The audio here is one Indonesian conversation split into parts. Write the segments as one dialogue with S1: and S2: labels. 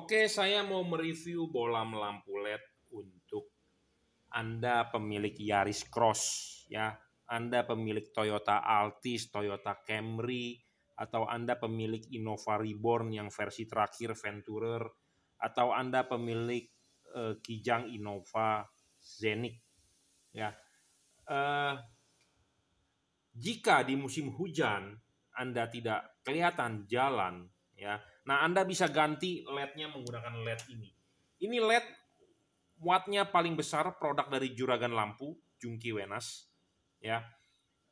S1: Oke, saya mau mereview bola melampu LED untuk Anda pemilik Yaris Cross ya. Anda pemilik Toyota Altis, Toyota Camry, atau Anda pemilik Innova Reborn yang versi terakhir Venturer, atau Anda pemilik uh, Kijang Innova Zenik, Ya. Eh, jika di musim hujan Anda tidak kelihatan jalan, ya. Nah, Anda bisa ganti LED-nya menggunakan LED ini. Ini LED wattnya paling besar produk dari Juragan Lampu, Jungki Wenas ya.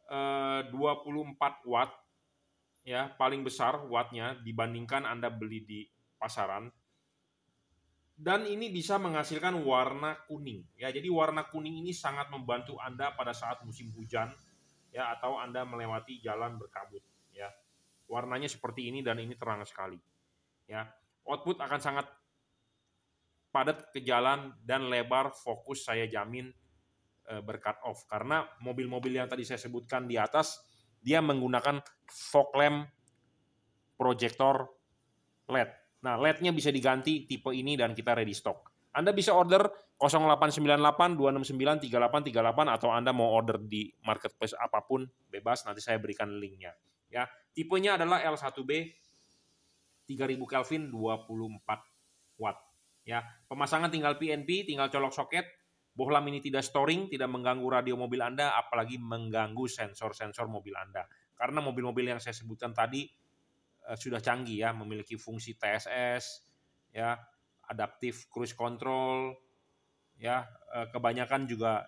S1: E, eh, 24 watt ya, paling besar wattnya dibandingkan Anda beli di pasaran. Dan ini bisa menghasilkan warna kuning. Ya, jadi warna kuning ini sangat membantu Anda pada saat musim hujan ya atau Anda melewati jalan berkabut ya warnanya seperti ini dan ini terang sekali. Ya, output akan sangat padat ke jalan dan lebar fokus saya jamin eh, berkat off karena mobil-mobil yang tadi saya sebutkan di atas dia menggunakan fog lamp proyektor LED. Nah, LED-nya bisa diganti tipe ini dan kita ready stock. Anda bisa order 0898 269 3838 atau Anda mau order di marketplace apapun bebas nanti saya berikan linknya ya. Tipenya adalah L1B 3000 Kelvin 24 watt ya. Pemasangan tinggal PNP, tinggal colok soket. Bohlam ini tidak storing, tidak mengganggu radio mobil Anda apalagi mengganggu sensor-sensor mobil Anda. Karena mobil-mobil yang saya sebutkan tadi eh, sudah canggih ya, memiliki fungsi TSS ya, adaptive cruise control ya, eh, kebanyakan juga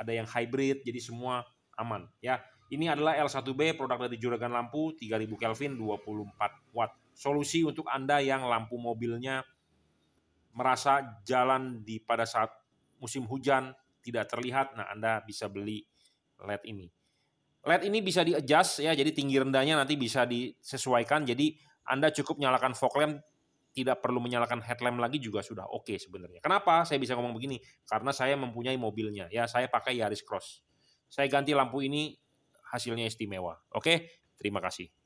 S1: ada yang hybrid jadi semua aman ya. Ini adalah L1B produk dari Juragan Lampu 3000 Kelvin 24 watt. Solusi untuk Anda yang lampu mobilnya merasa jalan di pada saat musim hujan tidak terlihat, nah Anda bisa beli LED ini. LED ini bisa di adjust ya, jadi tinggi rendahnya nanti bisa disesuaikan. Jadi Anda cukup nyalakan fog lamp tidak perlu menyalakan headlamp lagi juga sudah oke okay sebenarnya. Kenapa saya bisa ngomong begini? Karena saya mempunyai mobilnya. Ya, saya pakai Yaris Cross. Saya ganti lampu ini hasilnya istimewa. Oke, terima kasih.